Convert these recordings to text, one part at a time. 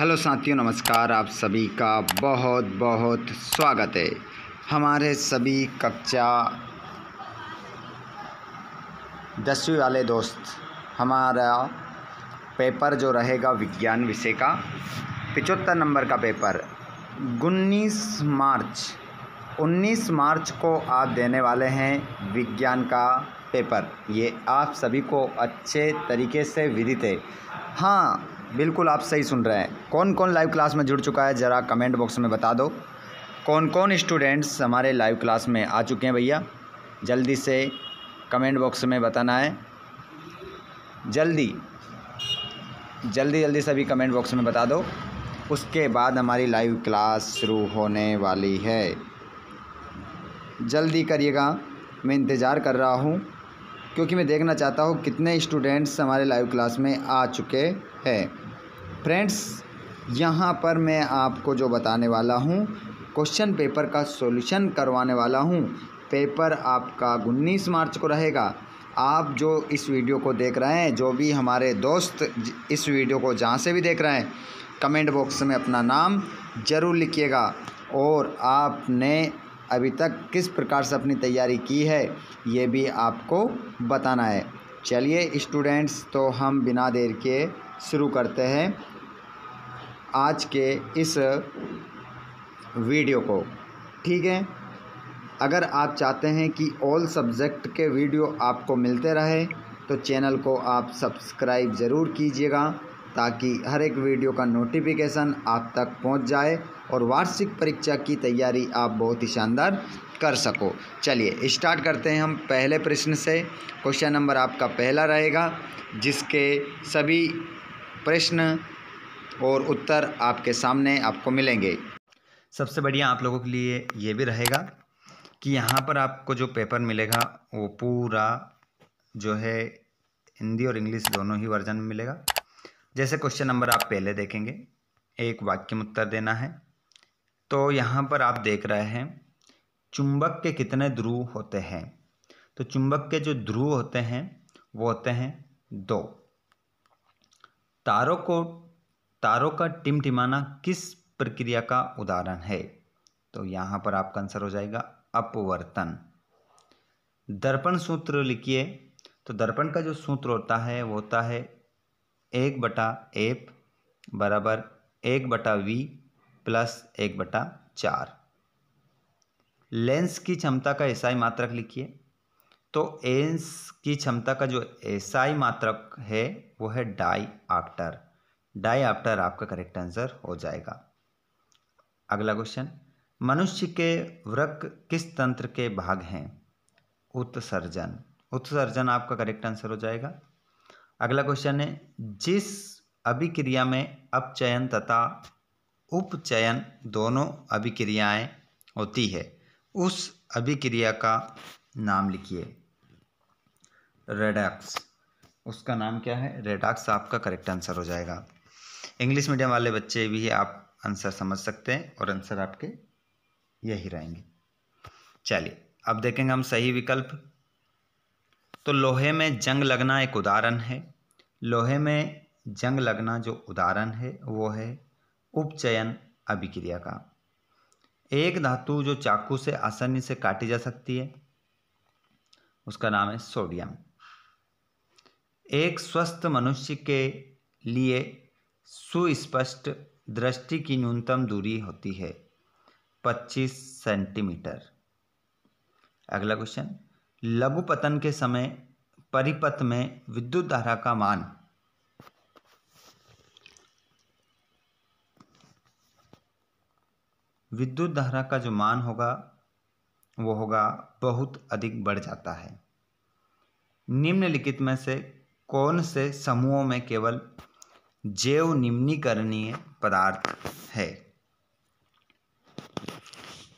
hello साथियों नमस्कार आप सभी का बहुत बहुत स्वागत है हमारे सभी कक्षा दसवीं वाले दोस्त हमारा पेपर जो रहेगा विज्ञान विषय का पिचहत्तर नंबर का पेपर उन्नीस मार्च उन्नीस मार्च को आप देने वाले हैं विज्ञान का पेपर ये आप सभी को अच्छे तरीके से विदित है हाँ बिल्कुल आप सही सुन रहे हैं कौन कौन लाइव क्लास में जुड़ चुका है ज़रा कमेंट बॉक्स में बता दो कौन कौन स्टूडेंट्स हमारे लाइव क्लास में आ चुके हैं भैया जल्दी से कमेंट बॉक्स में बताना है जल्दी जल्दी जल्दी सभी कमेंट बॉक्स में बता दो उसके बाद हमारी लाइव क्लास शुरू होने वाली है जल्दी करिएगा मैं इंतज़ार कर रहा हूँ क्योंकि मैं देखना चाहता हूँ कितने स्टूडेंट्स हमारे लाइव क्लास में आ चुके हैं फ्रेंड्स यहाँ पर मैं आपको जो बताने वाला हूँ क्वेश्चन पेपर का सॉल्यूशन करवाने वाला हूँ पेपर आपका उन्नीस मार्च को रहेगा आप जो इस वीडियो को देख रहे हैं जो भी हमारे दोस्त इस वीडियो को जहाँ से भी देख रहे हैं कमेंट बॉक्स में अपना नाम ज़रूर लिखिएगा और आपने अभी तक किस प्रकार से अपनी तैयारी की है ये भी आपको बताना है चलिए स्टूडेंट्स तो हम बिना देर के शुरू करते हैं आज के इस वीडियो को ठीक है अगर आप चाहते हैं कि ऑल सब्जेक्ट के वीडियो आपको मिलते रहे तो चैनल को आप सब्सक्राइब ज़रूर कीजिएगा ताकि हर एक वीडियो का नोटिफिकेशन आप तक पहुंच जाए और वार्षिक परीक्षा की तैयारी आप बहुत ही शानदार कर सको चलिए स्टार्ट करते हैं हम पहले प्रश्न से क्वेश्चन नंबर आपका पहला रहेगा जिसके सभी प्रश्न और उत्तर आपके सामने आपको मिलेंगे सबसे बढ़िया आप लोगों के लिए ये भी रहेगा कि यहाँ पर आपको जो पेपर मिलेगा वो पूरा जो है हिंदी और इंग्लिश दोनों ही वर्जन में मिलेगा जैसे क्वेश्चन नंबर आप पहले देखेंगे एक वाक्य में उत्तर देना है तो यहाँ पर आप देख रहे हैं चुंबक के कितने ध्रुव होते हैं तो चुंबक के जो ध्रुव होते हैं वो होते हैं दो तारों को तारों का टिमटिमाना किस प्रक्रिया का उदाहरण है तो यहाँ पर आपका आंसर हो जाएगा अपवर्तन दर्पण सूत्र लिखिए तो दर्पण का जो सूत्र होता है वो होता है एक बटा एप बराबर एक बटा वी प्लस एक बटा चार लेंस की क्षमता का एसआई मात्रक लिखिए तो एंस की क्षमता का जो एसआई मात्रक है वो है डाई आफ्टर डाई आफ्टर आपका करेक्ट आंसर हो जाएगा अगला क्वेश्चन मनुष्य के वृक किस तंत्र के भाग हैं उत्सर्जन उत्सर्जन आपका करेक्ट आंसर हो जाएगा अगला क्वेश्चन है जिस अभिक्रिया में अपचयन तथा उपचयन दोनों अभिक्रियाएं होती है उस अभिक्रिया का नाम लिखिए रेडक्स उसका नाम क्या है रेडक्स आपका करेक्ट आंसर हो जाएगा इंग्लिश मीडियम वाले बच्चे भी आप आंसर समझ सकते हैं और आंसर आपके यही रहेंगे चलिए अब देखेंगे हम सही विकल्प तो लोहे में जंग लगना एक उदाहरण है लोहे में जंग लगना जो उदाहरण है वो है उपचयन अभिक्रिया का एक धातु जो चाकू से आसानी से काटी जा सकती है उसका नाम है सोडियम एक स्वस्थ मनुष्य के लिए सुस्पष्ट दृष्टि की न्यूनतम दूरी होती है 25 सेंटीमीटर अगला क्वेश्चन लघुपतन के समय परिपथ में विद्युत धारा का मान विद्युत धारा का जो मान होगा वो होगा बहुत अधिक बढ़ जाता है निम्नलिखित में से कौन से समूहों में केवल जैव निम्नीकरणीय पदार्थ है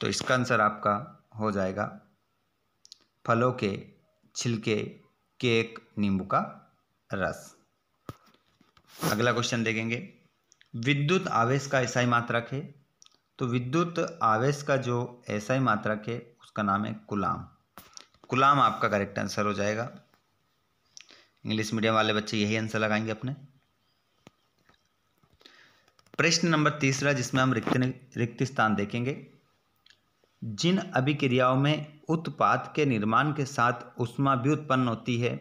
तो इसका आंसर आपका हो जाएगा फलों के छिलके केक नींबू का रस अगला क्वेश्चन देखेंगे विद्युत आवेश का ऐसा ही मात्रक है तो विद्युत आवेश का जो ऐसा ही मात्रक है उसका नाम है गुलाम गुलाम आपका करेक्ट आंसर हो जाएगा इंग्लिश मीडियम वाले बच्चे यही आंसर लगाएंगे अपने प्रश्न नंबर तीसरा जिसमें हम रिक्त रिक्त स्थान देखेंगे जिन अभिक्रियाओं में उत्पाद के निर्माण के साथ उष्मा भी उत्पन्न होती है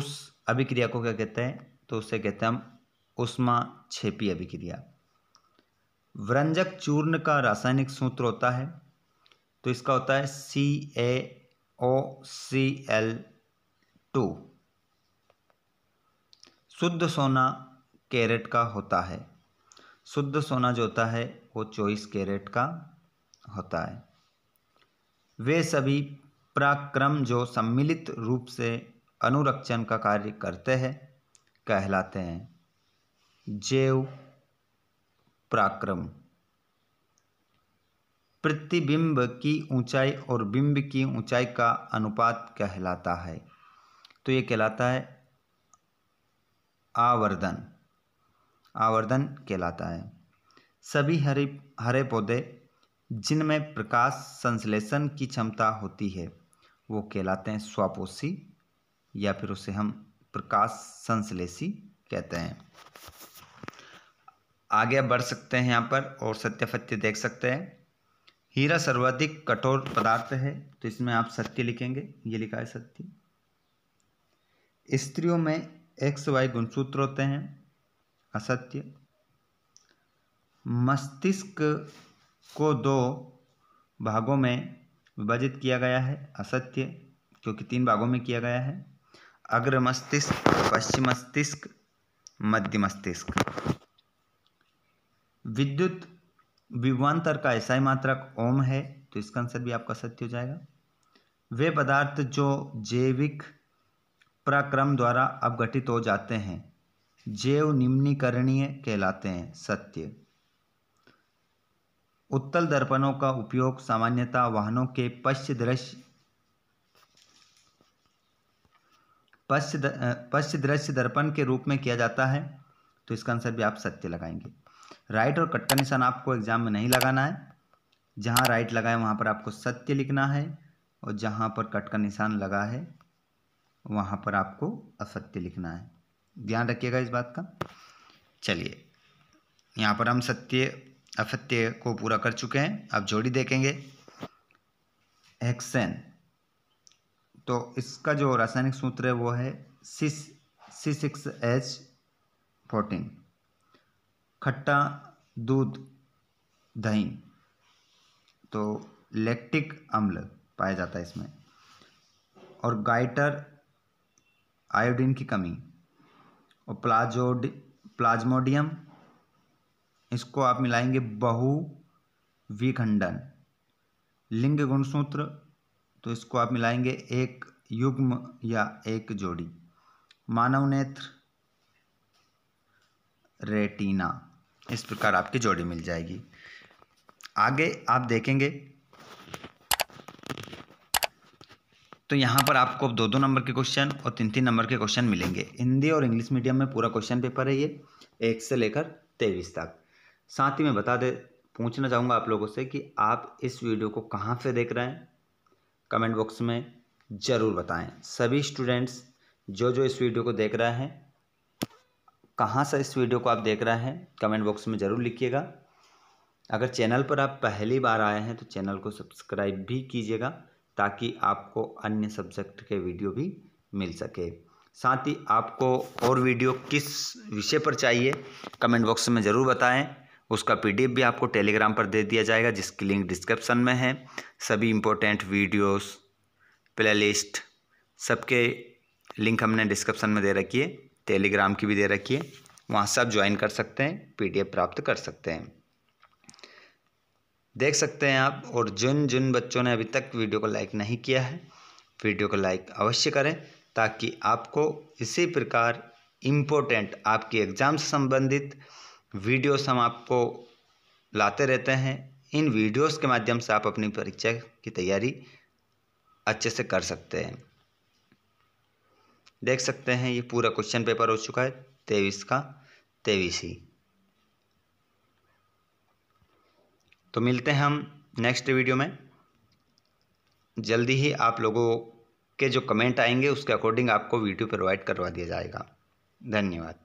उस अभिक्रिया को क्या कहते हैं तो उसे कहते हैं हम उष्मा छेपी अभिक्रिया व्रंजक चूर्ण का रासायनिक सूत्र होता है तो इसका होता है सी ए ओ सी एल टू शुद्ध सोना कैरेट का होता है शुद्ध सोना जो होता है वो चौबीस कैरेट का होता है वे सभी पराक्रम जो सम्मिलित रूप से अनुरक्षण का कार्य करते हैं कहलाते हैं जैव पराक्रम प्रतिबिंब की ऊंचाई और बिंब की ऊंचाई का अनुपात कहलाता है तो ये कहलाता है आवर्धन आवर्धन कहलाता है सभी हरे हरे पौधे जिनमें प्रकाश संश्लेषण की क्षमता होती है वो कहलाते हैं स्वापोषी या फिर उसे हम प्रकाश संश्लेषी कहते हैं आगे बढ़ सकते हैं यहाँ पर और सत्य फत्य देख सकते हैं हीरा सर्वाधिक कठोर पदार्थ है तो इसमें आप सत्य लिखेंगे ये लिखा है सत्य स्त्रियों में एक्स वाई गुणसूत्र होते हैं असत्य मस्तिष्क को दो भागों में विभाजित किया गया है असत्य क्योंकि तीन भागों में किया गया है अग्र मस्तिष्क पश्चिम मस्तिष्क मध्य मस्तिष्क विद्युत विभवान्तर का ही मात्रक ओम है तो इसका आंसर भी आपका सत्य हो जाएगा वे पदार्थ जो जैविक प्रक्रम द्वारा अपघटित हो जाते हैं जैव निम्नीकरणीय कहलाते हैं सत्य उत्तल दर्पणों का उपयोग सामान्यतः वाहनों के पश्च दृश्य पश्च पश्च दृश्य दर्पण के रूप में किया जाता है तो इसका आंसर भी आप सत्य लगाएंगे राइट और कट का निशान आपको एग्जाम में नहीं लगाना है जहाँ राइट लगाए वहाँ पर आपको सत्य लिखना है और जहाँ पर कट का निशान लगा है वहाँ पर आपको असत्य लिखना है ध्यान रखिएगा इस बात का चलिए यहाँ पर हम सत्य असत्य को पूरा कर चुके हैं अब जोड़ी देखेंगे हेक्सेन तो इसका जो रासायनिक सूत्र है वो है सिस सिक्स एच फोर्टीन खट्टा दूध दही तो लैक्टिक अम्ल पाया जाता है इसमें और गाइटर आयोडीन की कमी और प्लाजोड प्लाज्मोडियम इसको आप मिलाएंगे बहु विखंडन लिंग गुणसूत्र तो इसको आप मिलाएंगे एक युग्म या एक जोड़ी मानव नेत्र रेटिना इस प्रकार आपकी जोड़ी मिल जाएगी आगे आप देखेंगे तो यहाँ पर आपको दो दो नंबर के क्वेश्चन और तीन तीन नंबर के क्वेश्चन मिलेंगे हिंदी और इंग्लिश मीडियम में पूरा क्वेश्चन पेपर है ये एक से लेकर तेईस तक साथ ही मैं बता दे पूछना चाहूँगा आप लोगों से कि आप इस वीडियो को कहाँ से देख रहे हैं कमेंट बॉक्स में ज़रूर बताएं सभी स्टूडेंट्स जो जो इस वीडियो को देख रहे हैं कहाँ से इस वीडियो को आप देख रहे हैं कमेंट बॉक्स में ज़रूर लिखिएगा अगर चैनल पर आप पहली बार आए हैं तो चैनल को सब्सक्राइब भी कीजिएगा ताकि आपको अन्य सब्जेक्ट के वीडियो भी मिल सके साथ ही आपको और वीडियो किस विषय पर चाहिए कमेंट बॉक्स में ज़रूर बताएं उसका पीडीएफ भी आपको टेलीग्राम पर दे दिया जाएगा जिसकी लिंक डिस्क्रिप्शन में है सभी इम्पोर्टेंट वीडियोस प्लेलिस्ट सबके लिंक हमने डिस्क्रिप्शन में दे रखी है टेलीग्राम की भी दे रखी है वहाँ से आप ज्वाइन कर सकते हैं पीडीएफ प्राप्त कर सकते हैं देख सकते हैं आप और जिन जिन बच्चों ने अभी तक वीडियो को लाइक नहीं किया है वीडियो को लाइक अवश्य करें ताकि आपको इसी प्रकार इम्पोर्टेंट आपकी एग्ज़ाम से संबंधित वीडियोस हम आपको लाते रहते हैं इन वीडियोस के माध्यम से आप अपनी परीक्षा की तैयारी अच्छे से कर सकते हैं देख सकते हैं ये पूरा क्वेश्चन पेपर हो चुका है तेईस का तेईस ही तो मिलते हैं हम नेक्स्ट वीडियो में जल्दी ही आप लोगों के जो कमेंट आएंगे उसके अकॉर्डिंग आपको वीडियो प्रोवाइड करवा दिया जाएगा धन्यवाद